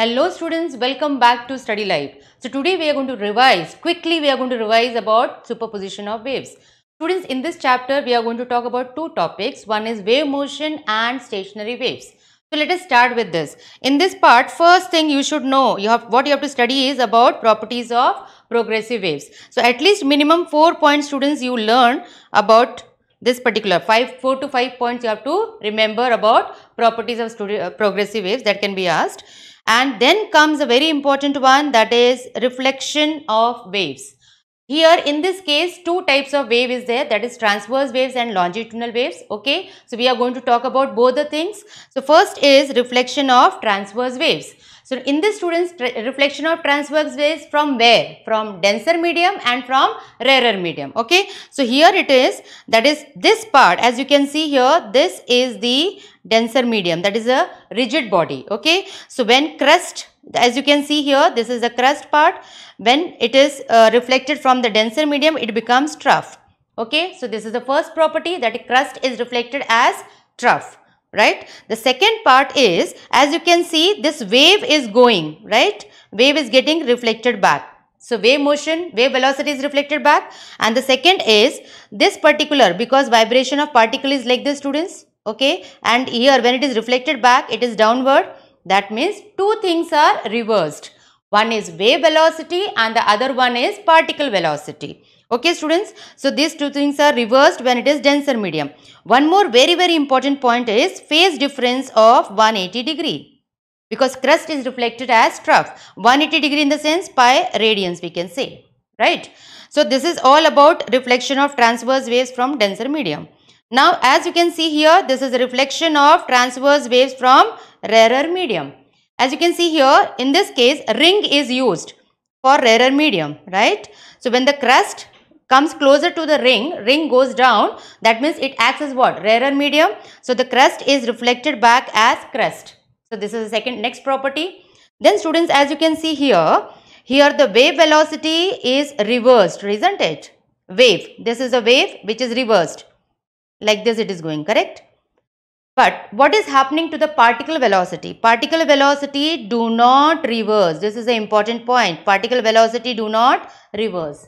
Hello students, welcome back to Study Life. So today we are going to revise, quickly we are going to revise about superposition of waves. Students, in this chapter we are going to talk about two topics. One is wave motion and stationary waves. So let us start with this. In this part, first thing you should know, you have what you have to study is about properties of progressive waves. So at least minimum 4 points students you learn about this particular 5 4 to 5 points you have to remember about properties of uh, progressive waves that can be asked and then comes a very important one that is reflection of waves. Here in this case, two types of wave is there that is transverse waves and longitudinal waves. Okay. So, we are going to talk about both the things. So, first is reflection of transverse waves. So in this students reflection of transverse waves from where? From denser medium and from rarer medium. Okay. So here it is that is this part as you can see here this is the denser medium that is a rigid body. Okay. So when crust as you can see here this is the crust part when it is uh, reflected from the denser medium it becomes trough. Okay. So this is the first property that crust is reflected as trough right the second part is as you can see this wave is going right wave is getting reflected back so wave motion, wave velocity is reflected back. And the second is this particular because vibration of particle is like this students. Okay. And here when it is reflected back, it is downward. That means two things are reversed. One is wave velocity and the other one is particle velocity. Okay students, so these two things are reversed when it is denser medium. One more very very important point is phase difference of 180 degree. Because crust is reflected as trough. 180 degree in the sense pi radians we can say. Right. So this is all about reflection of transverse waves from denser medium. Now as you can see here this is a reflection of transverse waves from rarer medium. As you can see here in this case ring is used for rarer medium. Right. So when the crust comes closer to the ring, ring goes down. That means it acts as what? Rarer medium. So the crust is reflected back as crust. So this is the second next property. Then students as you can see here, here the wave velocity is reversed, isn't it? Wave. This is a wave which is reversed. Like this it is going, correct? But what is happening to the particle velocity? Particle velocity do not reverse. This is an important point. Particle velocity do not reverse.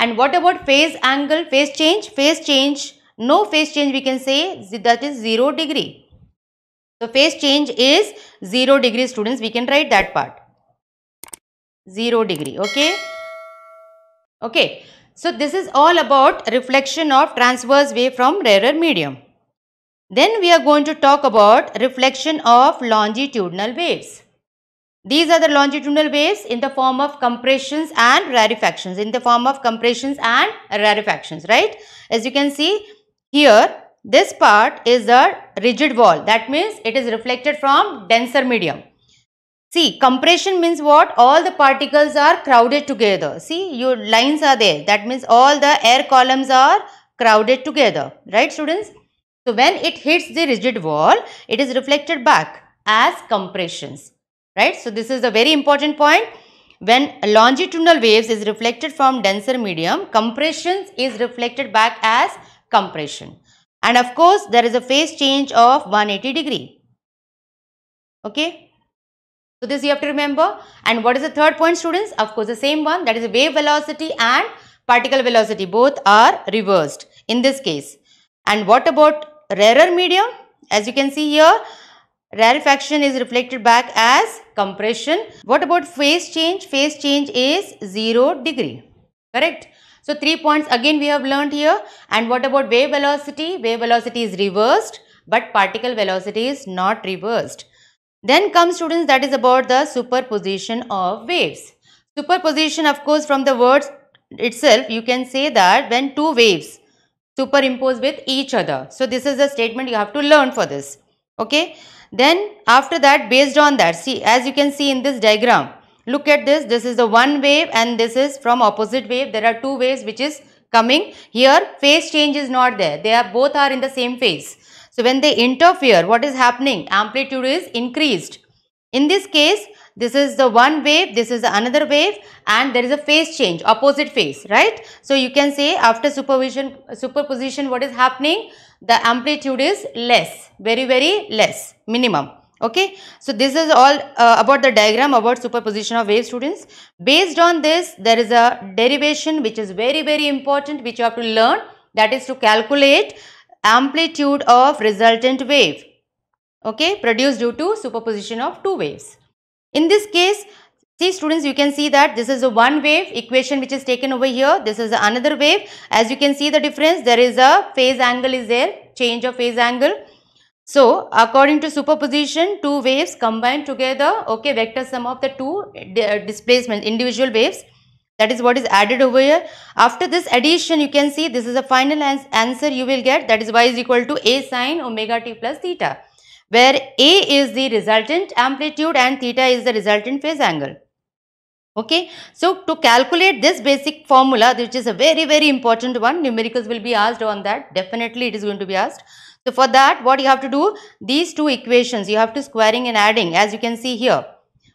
And what about phase angle, phase change? Phase change, no phase change we can say that is 0 degree. So phase change is 0 degree students we can write that part. 0 degree okay. Okay. So this is all about reflection of transverse wave from rarer medium. Then we are going to talk about reflection of longitudinal waves. These are the longitudinal waves in the form of compressions and rarefactions, in the form of compressions and rarefactions, right? As you can see here, this part is a rigid wall. That means it is reflected from denser medium. See, compression means what? All the particles are crowded together. See, your lines are there. That means all the air columns are crowded together. Right, students? So, when it hits the rigid wall, it is reflected back as compressions right? So, this is a very important point. When longitudinal waves is reflected from denser medium, compressions is reflected back as compression. And of course, there is a phase change of 180 degree. Okay. So, this you have to remember. And what is the third point students? Of course, the same one that is wave velocity and particle velocity. Both are reversed in this case. And what about rarer medium? As you can see here, Rarefaction is reflected back as compression. What about phase change? Phase change is 0 degree. Correct? So, three points again we have learned here. And what about wave velocity? Wave velocity is reversed but particle velocity is not reversed. Then comes students that is about the superposition of waves. Superposition of course from the words itself you can say that when two waves superimpose with each other. So this is a statement you have to learn for this. Okay. Then after that based on that see as you can see in this diagram look at this this is the one wave and this is from opposite wave there are two waves which is coming here phase change is not there they are both are in the same phase. So when they interfere what is happening amplitude is increased. In this case this is the one wave, this is another wave and there is a phase change, opposite phase, right? So you can say after supervision, superposition what is happening? the amplitude is less, very, very less, minimum. Okay, so this is all uh, about the diagram about superposition of wave students. Based on this, there is a derivation which is very, very important which you have to learn that is to calculate amplitude of resultant wave okay produced due to superposition of two waves in this case See students, you can see that this is a one wave equation which is taken over here. This is another wave. As you can see the difference, there is a phase angle is there, change of phase angle. So, according to superposition, two waves combined together, okay, vector sum of the two uh, displacement, individual waves. That is what is added over here. After this addition, you can see this is the final ans answer you will get. That is y is equal to a sine omega t plus theta, where a is the resultant amplitude and theta is the resultant phase angle. Okay, so to calculate this basic formula, which is a very, very important one, numericals will be asked on that. Definitely it is going to be asked. So for that, what you have to do, these two equations, you have to squaring and adding as you can see here.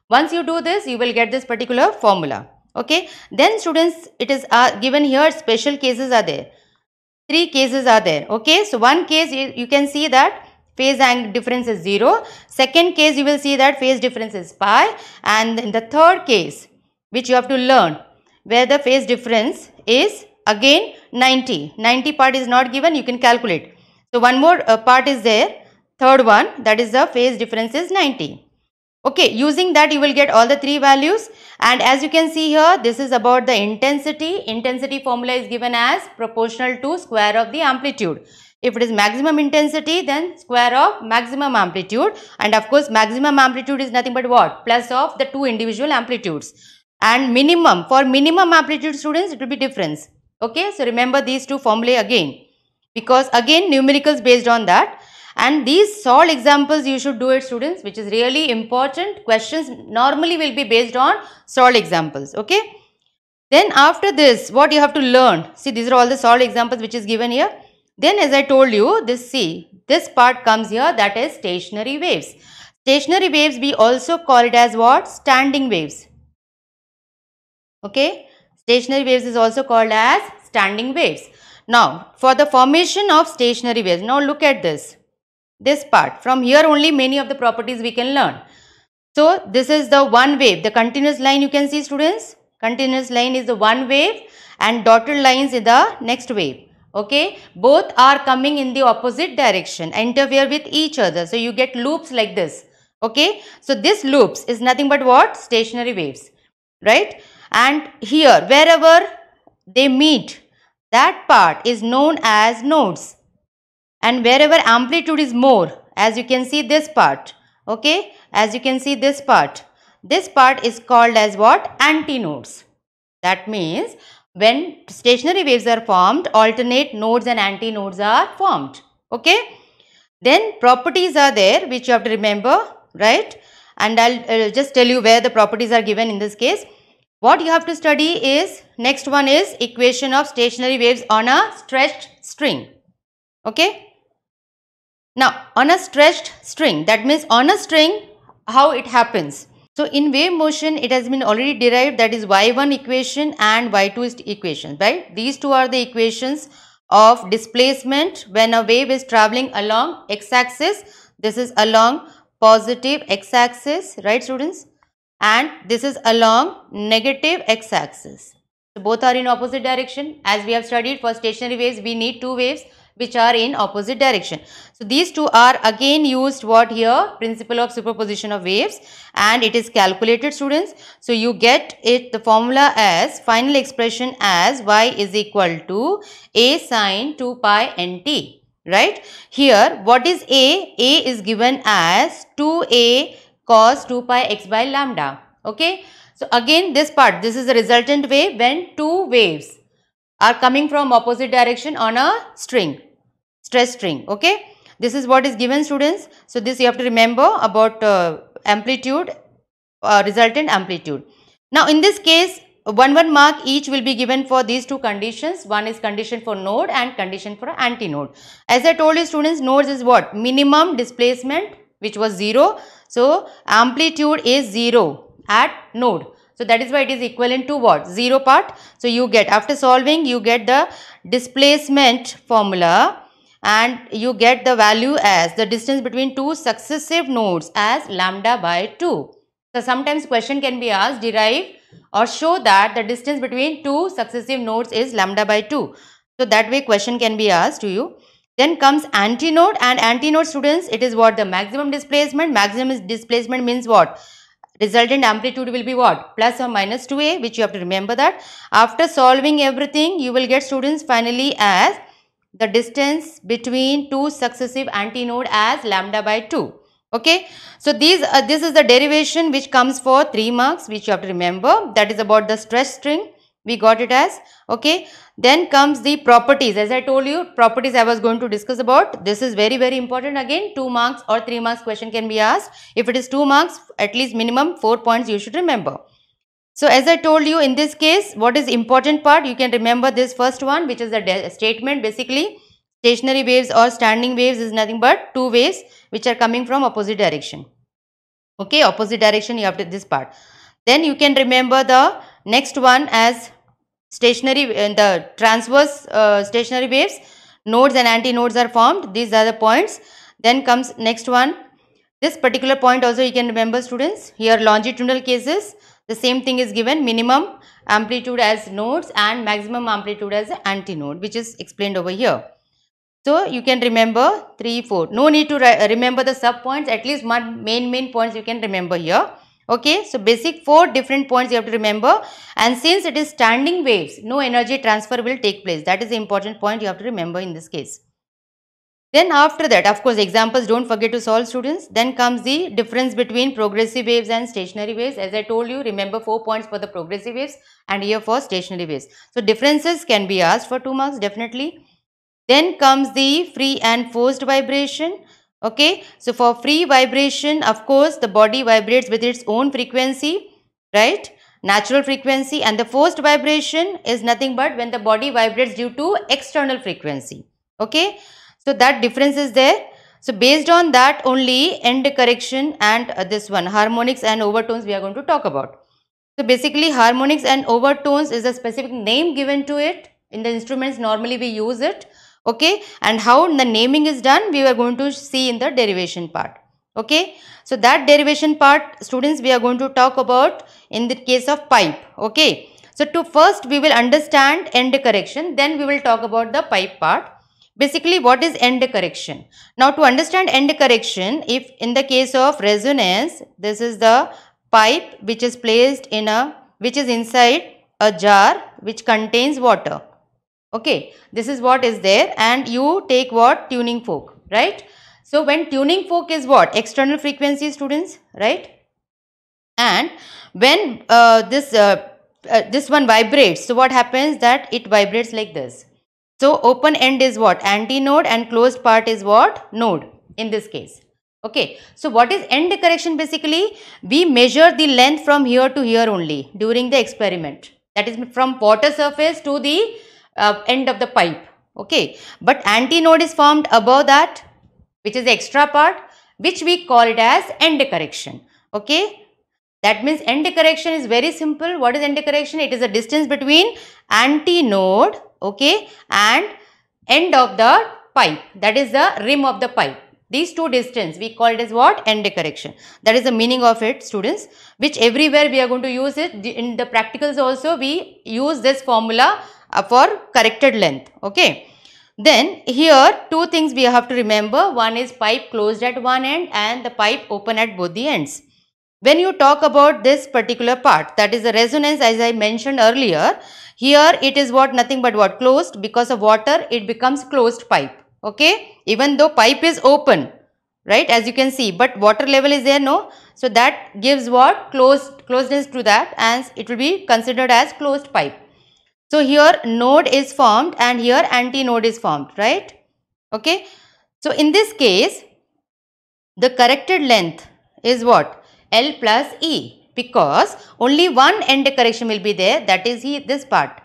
Once you do this, you will get this particular formula. Okay, then students, it is uh, given here, special cases are there. Three cases are there. Okay, so one case, you, you can see that phase angle difference is 0. Second case, you will see that phase difference is pi. And in the third case, which you have to learn where the phase difference is again 90. 90 part is not given, you can calculate. So one more uh, part is there, third one that is the phase difference is 90. Okay, using that you will get all the three values and as you can see here, this is about the intensity. Intensity formula is given as proportional to square of the amplitude. If it is maximum intensity, then square of maximum amplitude and of course maximum amplitude is nothing but what? Plus of the two individual amplitudes and minimum. For minimum amplitude students, it will be difference. Okay, so remember these two formulae again because again numericals based on that and these all examples you should do it students which is really important questions normally will be based on solved examples okay then after this what you have to learn see these are all the solved examples which is given here then as i told you this see this part comes here that is stationary waves stationary waves we also call it as what standing waves Okay. Stationary waves is also called as standing waves. Now, for the formation of stationary waves, now look at this. This part. From here only many of the properties we can learn. So, this is the one wave. The continuous line you can see students. Continuous line is the one wave and dotted lines is the next wave. Okay. Both are coming in the opposite direction, interfere with each other. So, you get loops like this. Okay. So, this loops is nothing but what? Stationary waves. Right and here wherever they meet that part is known as nodes and wherever amplitude is more as you can see this part okay as you can see this part this part is called as what antinodes that means when stationary waves are formed alternate nodes and antinodes are formed okay then properties are there which you have to remember right and I'll, just tell you where the properties are given in this case what you have to study is, next one is equation of stationary waves on a stretched string. Okay. Now, on a stretched string, that means on a string, how it happens. So, in wave motion, it has been already derived that is y1 equation and y2 equation, right? These two are the equations of displacement when a wave is traveling along x-axis. This is along positive x-axis, right students? and this is along negative x-axis. So both are in opposite direction. As we have studied for stationary waves, we need two waves which are in opposite direction. So these two are again used what here principle of superposition of waves and it is calculated students. So you get it the formula as final expression as y is equal to a sine 2 pi nt right. Here what is a? a is given as 2a cos 2 pi x by lambda. Okay. So again this part, this is the resultant wave when two waves are coming from opposite direction on a string, stress string. Okay. This is what is given students. So this you have to remember about uh, amplitude, uh, resultant amplitude. Now in this case, one one mark each will be given for these two conditions. One is condition for node and condition for antinode. As I told you students, nodes is what? Minimum displacement which was 0 so, amplitude is 0 at node. So, that is why it is equivalent to what? 0 part. So, you get after solving you get the displacement formula and you get the value as the distance between two successive nodes as lambda by 2. So, sometimes question can be asked derive or show that the distance between two successive nodes is lambda by 2. So, that way question can be asked to you. Then comes antinode and antinode students it is what the maximum displacement. Maximum displacement means what? Resultant amplitude will be what? Plus or minus 2a which you have to remember that. After solving everything you will get students finally as the distance between two successive antinode as lambda by 2. Okay. So, these, uh, this is the derivation which comes for 3 marks which you have to remember that is about the stress string we got it as okay then comes the properties as i told you properties i was going to discuss about this is very very important again two marks or three marks question can be asked if it is two marks at least minimum four points you should remember so as i told you in this case what is important part you can remember this first one which is the statement basically stationary waves or standing waves is nothing but two waves which are coming from opposite direction okay opposite direction you have to this part then you can remember the Next one as stationary in uh, the transverse uh, stationary waves nodes and antinodes are formed. These are the points. Then comes next one. This particular point also you can remember students. Here longitudinal cases the same thing is given minimum amplitude as nodes and maximum amplitude as antinode which is explained over here. So you can remember 3, 4. No need to remember the sub points at least one main main points you can remember here okay so basic four different points you have to remember and since it is standing waves no energy transfer will take place that is the important point you have to remember in this case then after that of course examples don't forget to solve students then comes the difference between progressive waves and stationary waves as i told you remember four points for the progressive waves and here for stationary waves so differences can be asked for two marks definitely then comes the free and forced vibration okay so for free vibration of course the body vibrates with its own frequency right natural frequency and the forced vibration is nothing but when the body vibrates due to external frequency okay so that difference is there so based on that only end correction and uh, this one harmonics and overtones we are going to talk about so basically harmonics and overtones is a specific name given to it in the instruments normally we use it okay and how the naming is done we are going to see in the derivation part okay so that derivation part students we are going to talk about in the case of pipe okay so to first we will understand end correction then we will talk about the pipe part basically what is end correction now to understand end correction if in the case of resonance this is the pipe which is placed in a which is inside a jar which contains water okay this is what is there and you take what tuning fork right so when tuning fork is what external frequency students right and when uh, this uh, uh, this one vibrates so what happens that it vibrates like this so open end is what antinode and closed part is what node in this case okay so what is end correction basically we measure the length from here to here only during the experiment that is from water surface to the uh, end of the pipe okay but antinode is formed above that which is the extra part which we call it as end correction okay that means end correction is very simple what is end correction it is a distance between antinode okay and end of the pipe that is the rim of the pipe these two distance we call it as what end correction that is the meaning of it students which everywhere we are going to use it in the practicals also we use this formula uh, for corrected length okay then here two things we have to remember one is pipe closed at one end and the pipe open at both the ends when you talk about this particular part that is the resonance as i mentioned earlier here it is what nothing but what closed because of water it becomes closed pipe okay even though pipe is open right as you can see but water level is there no so that gives what closed closeness to that and it will be considered as closed pipe so here node is formed and here antinode is formed, right? Okay. So in this case, the corrected length is what? L plus E because only one end correction will be there that is he, this part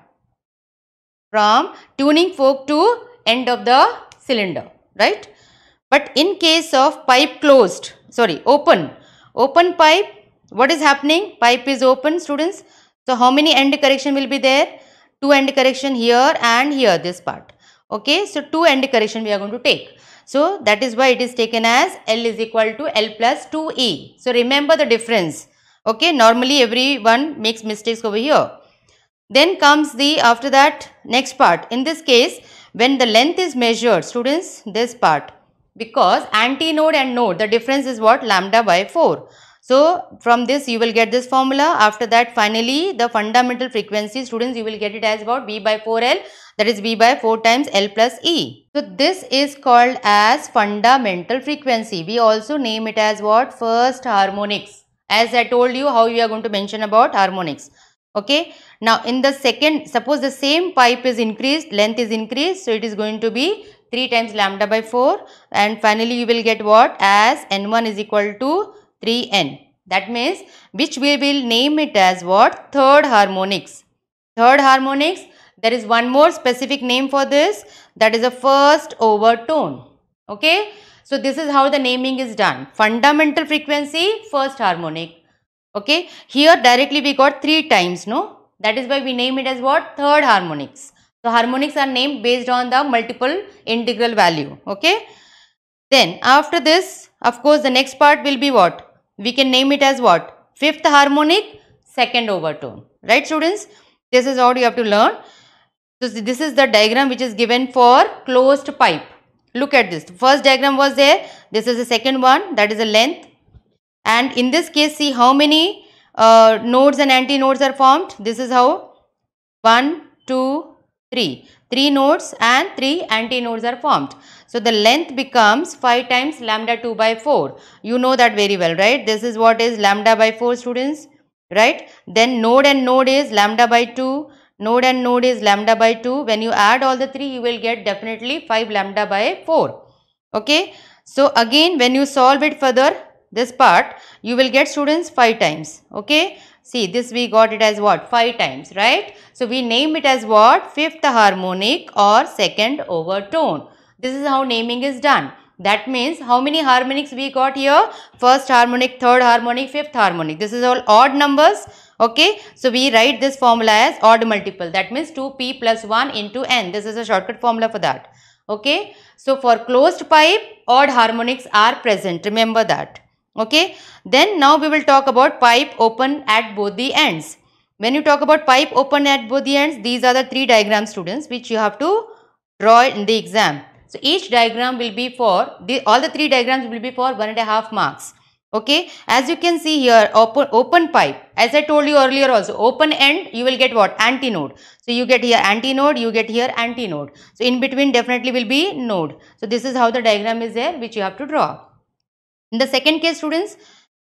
from tuning fork to end of the cylinder, right? But in case of pipe closed, sorry, open, open pipe, what is happening? Pipe is open students. So how many end correction will be there? two end correction here and here this part okay so two end correction we are going to take so that is why it is taken as L is equal to L plus 2E. So remember the difference. Okay, normally everyone makes mistakes over here. Then comes the, after that, next part. In this case, when the length is measured, students, this part. Because anti node and node, the difference is what? Lambda by 4. So from this you will get this formula. After that finally the fundamental frequency students you will get it as about V by 4L that is V by 4 times L plus E. So this is called as fundamental frequency. We also name it as what? First harmonics. As I told you how we are going to mention about harmonics. Okay. Now in the second suppose the same pipe is increased length is increased so it is going to be 3 times lambda by 4 and finally you will get what as N1 is equal to 3n. That means which we will name it as what? Third harmonics. Third harmonics, there is one more specific name for this that is a first overtone. Okay. So this is how the naming is done. Fundamental frequency, first harmonic. Okay. Here directly we got three times, no? That is why we name it as what? Third harmonics. So harmonics are named based on the multiple integral value. Okay. Then after this, of course, the next part will be what? we can name it as what? Fifth harmonic, second overtone. Right students? This is what you have to learn. So this is the diagram which is given for closed pipe. Look at this. The first diagram was there. This is the second one. That is the length. And in this case, see how many uh, nodes and anti-nodes are formed. This is how 1, 2, 3. 3 nodes and 3 anti anti-nodes are formed. So the length becomes 5 times lambda 2 by 4. You know that very well, right? This is what is lambda by 4 students, right? Then node and node is lambda by 2. Node and node is lambda by 2. When you add all the 3, you will get definitely 5 lambda by 4. Okay. So again, when you solve it further, this part, you will get students 5 times. Okay. See, this we got it as what? 5 times, right? So, we name it as what? Fifth harmonic or second overtone. This is how naming is done. That means how many harmonics we got here? First harmonic, third harmonic, fifth harmonic. This is all odd numbers. Okay. So, we write this formula as odd multiple. That means 2p plus 1 into n. This is a shortcut formula for that. Okay. So, for closed pipe, odd harmonics are present. Remember that. Okay. Then now we will talk about pipe open at both the ends. When you talk about pipe open at both the ends, these are the three diagram students which you have to draw in the exam. So each diagram will be for, the, all the three diagrams will be for one and a half marks. Okay, as you can see here, open, open pipe, as I told you earlier also, open end, you will get what? Antinode. So you get here antinode, you get here antinode. So in between definitely will be node. So this is how the diagram is there, which you have to draw. In the second case, students,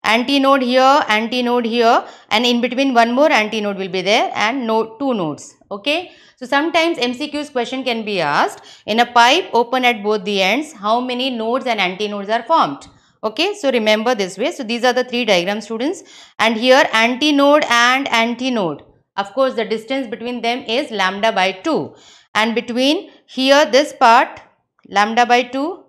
antinode here, antinode here, and in between one more antinode will be there and node, two nodes. Okay. So sometimes MCQs question can be asked. In a pipe open at both the ends, how many nodes and antinodes are formed? Okay. So remember this way. So these are the three diagram students. And here antinode and antinode. Of course, the distance between them is lambda by 2. And between here this part lambda by 2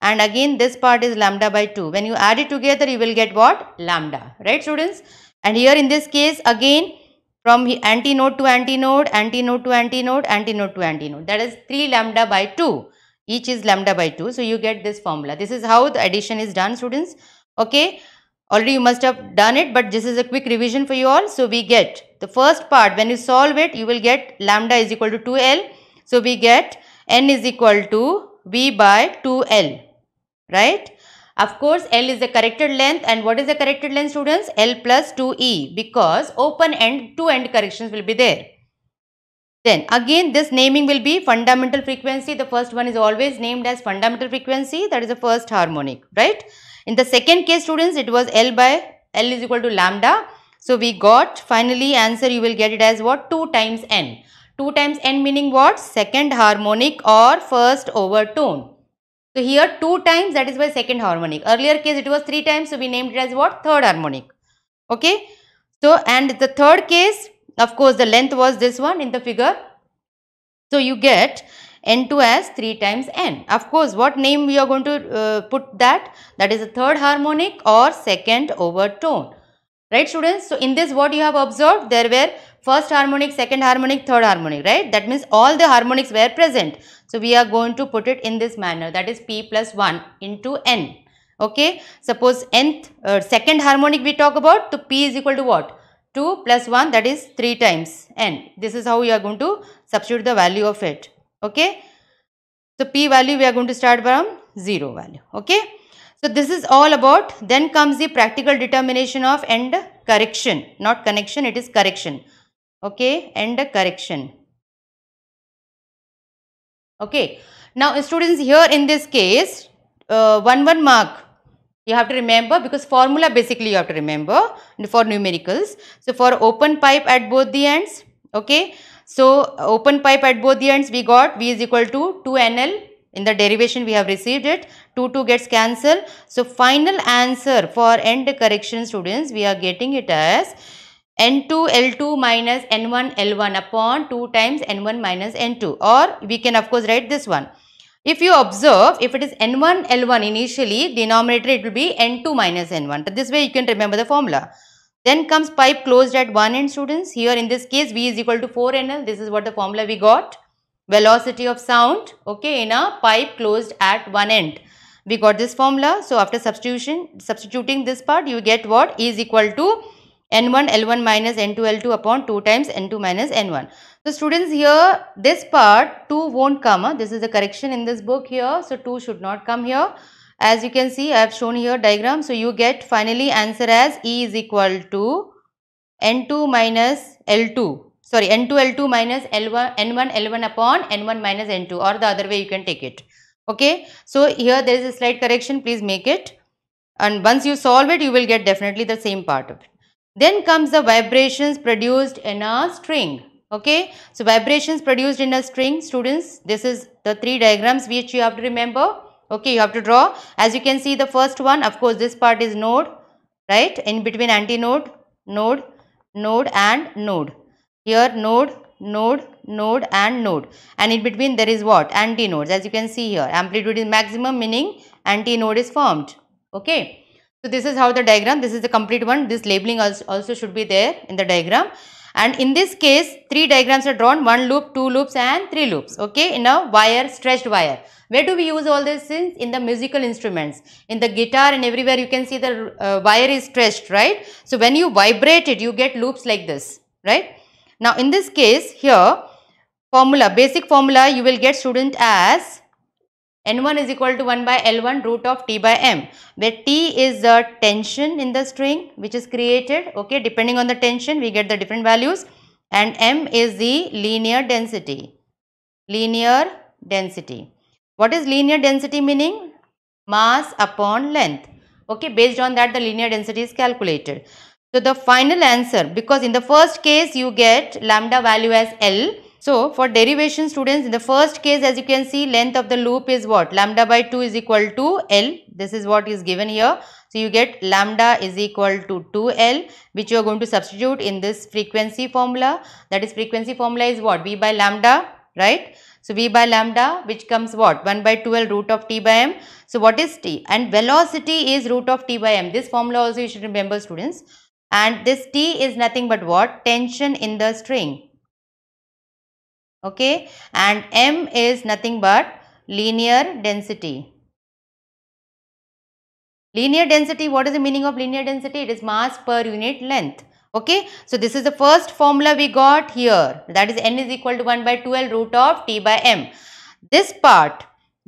and again this part is lambda by 2. When you add it together, you will get what? Lambda. Right students? And here in this case again from antinode to antinode, antinode to antinode, antinode to antinode. That is 3 lambda by 2. Each is lambda by 2. So, you get this formula. This is how the addition is done students. Okay. Already you must have done it but this is a quick revision for you all. So, we get the first part when you solve it you will get lambda is equal to 2L. So, we get n is equal to v by 2L. Right. Of course, L is the corrected length and what is the corrected length students? L plus 2E because open end, two end corrections will be there. Then again this naming will be fundamental frequency. The first one is always named as fundamental frequency that is the first harmonic, right? In the second case students it was L by L is equal to lambda. So we got finally answer you will get it as what 2 times N. 2 times N meaning what? Second harmonic or first overtone. So here two times that is why second harmonic. Earlier case it was three times so we named it as what? Third harmonic. Okay. So and the third case of course the length was this one in the figure. So you get n2 as 3 times n. Of course what name we are going to uh, put that? That is the third harmonic or second overtone. Right students? So in this what you have observed there were first harmonic, second harmonic, third harmonic, right? That means all the harmonics were present. So, we are going to put it in this manner that is p plus 1 into n, okay? Suppose nth, uh, second harmonic we talk about, so p is equal to what? 2 plus 1 that is 3 times n. This is how you are going to substitute the value of it, okay? So, p value we are going to start from 0 value, okay? So, this is all about then comes the practical determination of end correction, not connection, it is correction okay and correction okay now students here in this case uh, one one mark you have to remember because formula basically you have to remember for numericals so for open pipe at both the ends okay so open pipe at both the ends we got v is equal to 2nl in the derivation we have received it 2 2 gets cancelled so final answer for end correction students we are getting it as N2 L2 minus N1 L1 upon 2 times N1 minus N2 or we can of course write this one. If you observe, if it is N1 L1 initially, denominator it will be N2 minus N1. This way you can remember the formula. Then comes pipe closed at one end students. Here in this case V is equal to 4NL. This is what the formula we got. Velocity of sound okay in a pipe closed at one end. We got this formula. So after substitution, substituting this part you get what e is equal to n1 l1 minus n2 l2 upon 2 times n2 minus n1. So students here this part 2 won't come. This is the correction in this book here. So 2 should not come here. As you can see I have shown here diagram. So you get finally answer as E is equal to n2 minus l2 sorry n2 l2 minus l1 n1 l1 upon n1 minus n2 or the other way you can take it okay so here there is a slight correction please make it and once you solve it you will get definitely the same part of it then comes the vibrations produced in a string. Okay. So, vibrations produced in a string. Students, this is the three diagrams which you have to remember. Okay. You have to draw. As you can see the first one, of course, this part is node. Right. In between antinode, node, node and node. Here node, node, node and node. And in between there is what? Antinodes. As you can see here. Amplitude is maximum meaning antinode is formed. Okay. So this is how the diagram, this is the complete one, this labeling also should be there in the diagram. And in this case, three diagrams are drawn, one loop, two loops and three loops, okay, in a wire, stretched wire. Where do we use all these things? In the musical instruments. In the guitar and everywhere you can see the uh, wire is stretched, right? So when you vibrate it, you get loops like this, right? Now in this case, here, formula, basic formula you will get student as N1 is equal to 1 by L1 root of T by M where T is the tension in the string which is created okay depending on the tension we get the different values and M is the linear density linear density. What is linear density meaning? Mass upon length okay based on that the linear density is calculated. So the final answer because in the first case you get lambda value as L so, for derivation students, in the first case as you can see length of the loop is what? Lambda by 2 is equal to L. This is what is given here. So, you get lambda is equal to 2L which you are going to substitute in this frequency formula. That is frequency formula is what? V by lambda, right? So, V by lambda which comes what? 1 by 2L root of T by M. So, what is T? And velocity is root of T by M. This formula also you should remember students. And this T is nothing but what? Tension in the string okay and m is nothing but linear density linear density what is the meaning of linear density it is mass per unit length okay so this is the first formula we got here that is n is equal to 1 by 2l root of t by m this part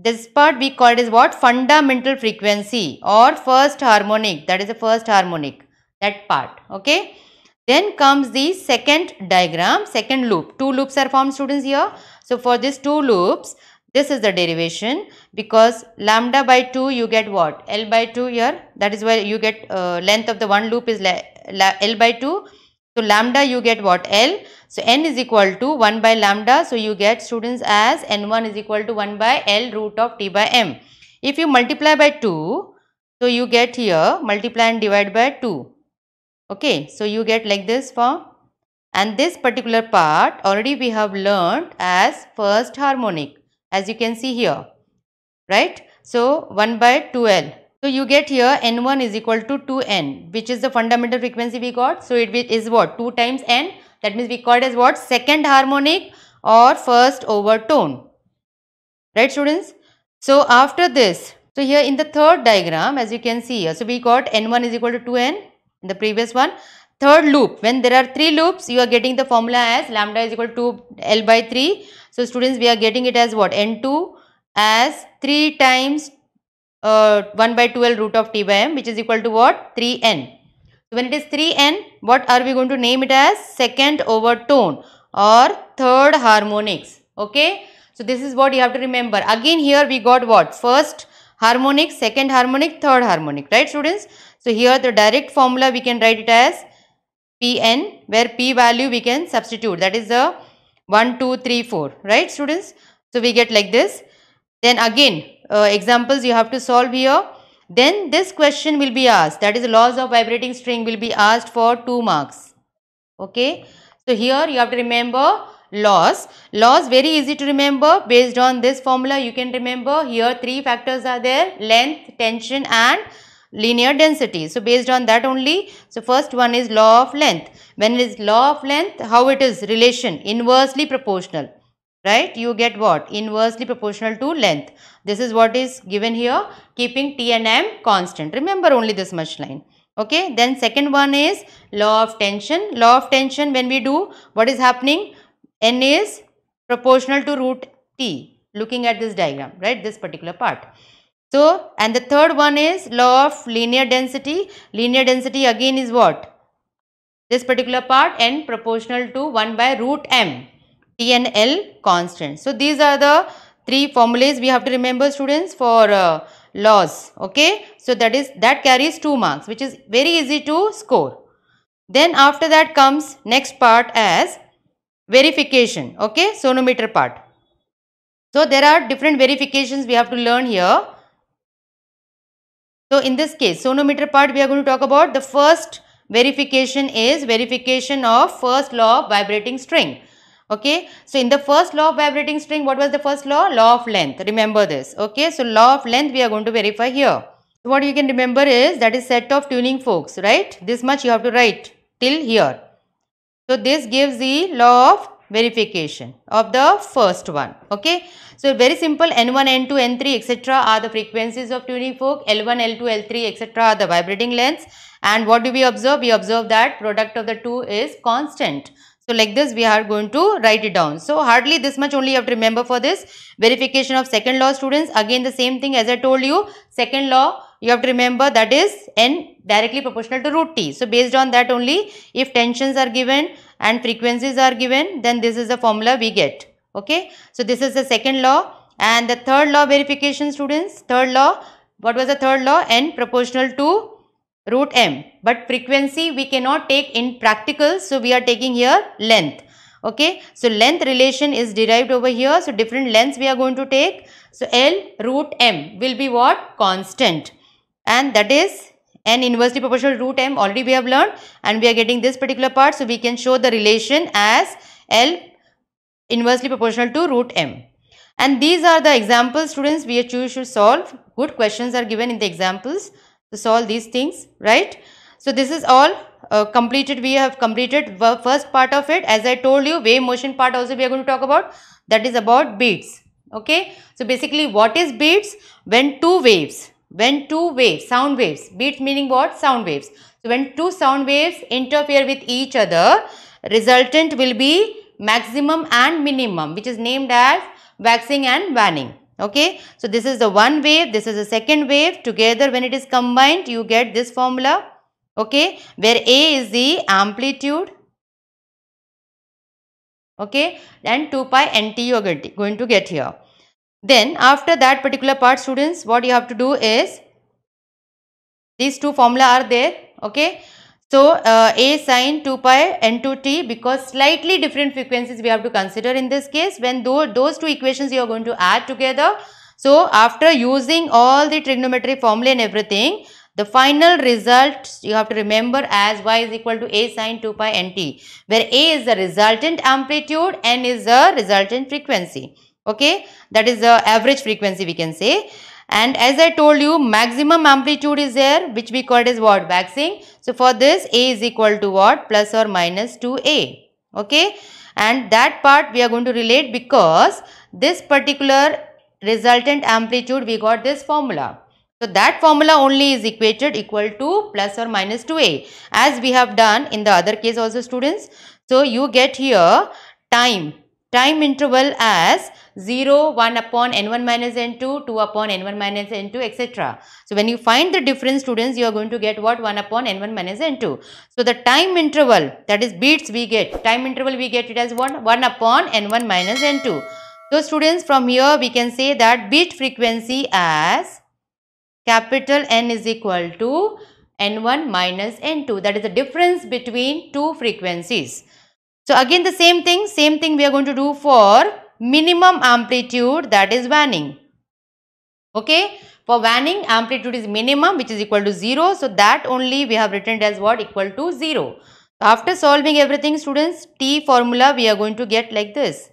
this part we called is what fundamental frequency or first harmonic that is the first harmonic that part okay then comes the second diagram, second loop. Two loops are formed students here. So for these two loops, this is the derivation because lambda by 2 you get what? L by 2 here. That is why you get uh, length of the one loop is L by 2. So lambda you get what? L. So n is equal to 1 by lambda. So you get students as n1 is equal to 1 by L root of t by m. If you multiply by 2, so you get here multiply and divide by 2 okay so you get like this form and this particular part already we have learned as first harmonic as you can see here right so 1 by 2l so you get here n1 is equal to 2n which is the fundamental frequency we got so it is what 2 times n that means we called as what second harmonic or first overtone right students so after this so here in the third diagram as you can see here so we got n1 is equal to 2n the previous one, third loop, when there are three loops, you are getting the formula as lambda is equal to L by 3. So, students, we are getting it as what? N2 as 3 times uh, 1 by 12 root of t by m, which is equal to what? 3n. So, when it is 3n, what are we going to name it as? Second overtone or third harmonics. Okay. So, this is what you have to remember. Again, here we got what? First harmonic, second harmonic, third harmonic, right students? So here the direct formula we can write it as Pn where P value we can substitute that is the 1, 2, 3, 4 right students. So we get like this. Then again uh, examples you have to solve here. Then this question will be asked that is laws of vibrating string will be asked for 2 marks. Okay. So here you have to remember laws. Laws very easy to remember based on this formula you can remember here 3 factors are there length, tension and linear density. So, based on that only, so first one is law of length. When it is law of length, how it is relation inversely proportional, right? You get what? Inversely proportional to length. This is what is given here, keeping T and M constant. Remember only this much line. Okay, then second one is law of tension. Law of tension when we do, what is happening? N is proportional to root T looking at this diagram, right, this particular part. So, and the third one is law of linear density. Linear density again is what? This particular part n proportional to 1 by root m. T and L constant. So, these are the three formulas we have to remember students for uh, laws. Okay. So, that is that carries 2 marks which is very easy to score. Then after that comes next part as verification. Okay. Sonometer part. So, there are different verifications we have to learn here. So in this case, sonometer part we are going to talk about the first verification is verification of first law of vibrating string. Okay. So in the first law of vibrating string, what was the first law? Law of length. Remember this. Okay. So law of length we are going to verify here. So what you can remember is that is set of tuning forks, right? This much you have to write till here. So this gives the law of verification of the first one okay so very simple n1 n2 n3 etc are the frequencies of tuning fork l1 l2 l3 etc are the vibrating lengths and what do we observe we observe that product of the two is constant so like this we are going to write it down so hardly this much only you have to remember for this verification of second law students again the same thing as i told you second law you have to remember that is n directly proportional to root t so based on that only if tensions are given and frequencies are given then this is the formula we get okay so this is the second law and the third law verification students third law what was the third law n proportional to root m but frequency we cannot take in practical so we are taking here length okay so length relation is derived over here so different lengths we are going to take so l root m will be what constant and that is n inversely proportional to root m already we have learned and we are getting this particular part. So, we can show the relation as L inversely proportional to root m. And these are the examples students we choose to solve. Good questions are given in the examples to solve these things, right? So, this is all uh, completed. We have completed the first part of it. As I told you, wave motion part also we are going to talk about. That is about beats, okay? So, basically what is beats? When two waves, when two waves, sound waves, beat meaning what? Sound waves. So, when two sound waves interfere with each other, resultant will be maximum and minimum which is named as waxing and waning. Okay. So, this is the one wave, this is the second wave. Together when it is combined, you get this formula. Okay. Where A is the amplitude. Okay. And 2 pi nt you are going to get here. Then after that particular part students what you have to do is these two formula are there okay. So uh, A sine 2 pi N2 T because slightly different frequencies we have to consider in this case when though those two equations you are going to add together. So after using all the trigonometry formula and everything the final result you have to remember as y is equal to a sine 2 pi nt where a is the resultant amplitude and is the resultant frequency okay that is the average frequency we can say and as I told you maximum amplitude is there which we called as what waxing so for this A is equal to what plus or minus 2A okay and that part we are going to relate because this particular resultant amplitude we got this formula so that formula only is equated equal to plus or minus 2A as we have done in the other case also students so you get here time time interval as 0, 1 upon n1 minus n2, 2 upon n1 minus n2, etc. So, when you find the difference students, you are going to get what? 1 upon n1 minus n2. So, the time interval that is beats we get, time interval we get it as what? 1 upon n1 minus n2. So, students from here we can say that beat frequency as capital N is equal to N1 minus N2. That is the difference between two frequencies. So, again the same thing, same thing we are going to do for minimum amplitude that is vanning. Okay. For vanning amplitude is minimum which is equal to 0. So that only we have written as what equal to 0. after solving everything students T formula we are going to get like this.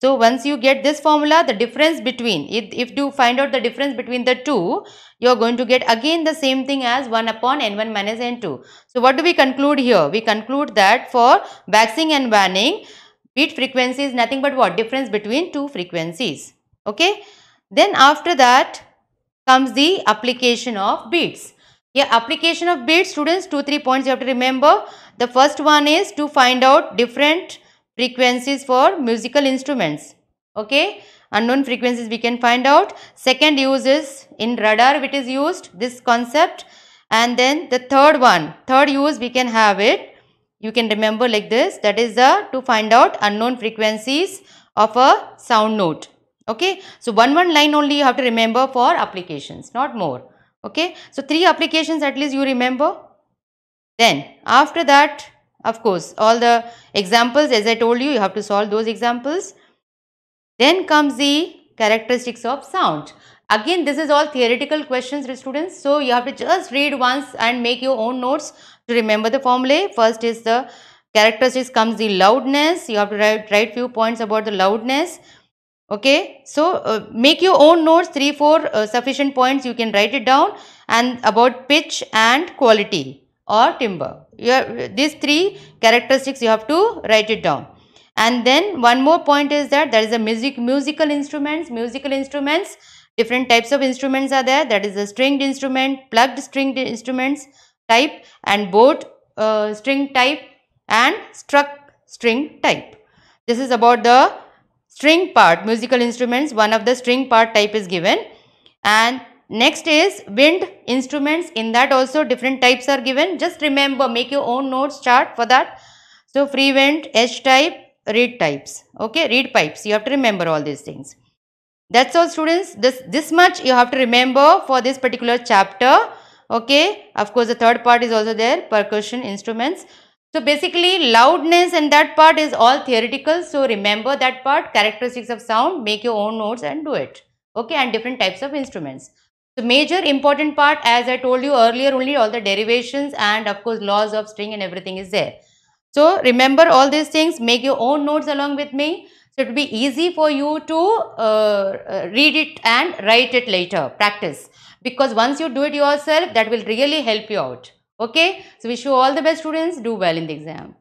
So once you get this formula, the difference between, if, if you find out the difference between the two, you are going to get again the same thing as 1 upon n1 minus n2. So what do we conclude here? We conclude that for waxing and vanning. Beat frequency is nothing but what? Difference between two frequencies. Okay. Then after that comes the application of beats. yeah, application of beats students two three points you have to remember. The first one is to find out different frequencies for musical instruments. Okay. Unknown frequencies we can find out. Second use is in radar it is used this concept and then the third one third use we can have it you can remember like this that is the to find out unknown frequencies of a sound note okay so one one line only you have to remember for applications not more okay so three applications at least you remember then after that of course all the examples as i told you you have to solve those examples then comes the characteristics of sound again this is all theoretical questions students so you have to just read once and make your own notes to remember the formulae, first is the characteristics comes the loudness. You have to write, write few points about the loudness. Okay, so uh, make your own notes, 3-4 uh, sufficient points you can write it down and about pitch and quality or timber. You have, these three characteristics you have to write it down. And then one more point is that there is a music, musical instruments, musical instruments different types of instruments are there that is the stringed instrument plugged stringed instruments type and both uh, string type and struck string type. This is about the string part, musical instruments, one of the string part type is given. And next is wind instruments, in that also different types are given. Just remember, make your own notes chart for that. So free wind, H type, reed types, okay, reed pipes, you have to remember all these things. That's all students, this, this much you have to remember for this particular chapter okay of course the third part is also there percussion instruments so basically loudness and that part is all theoretical so remember that part characteristics of sound make your own notes and do it okay and different types of instruments the major important part as i told you earlier only all the derivations and of course laws of string and everything is there so remember all these things make your own notes along with me so it will be easy for you to uh, uh read it and write it later practice because once you do it yourself that will really help you out okay so wish you all the best students do well in the exam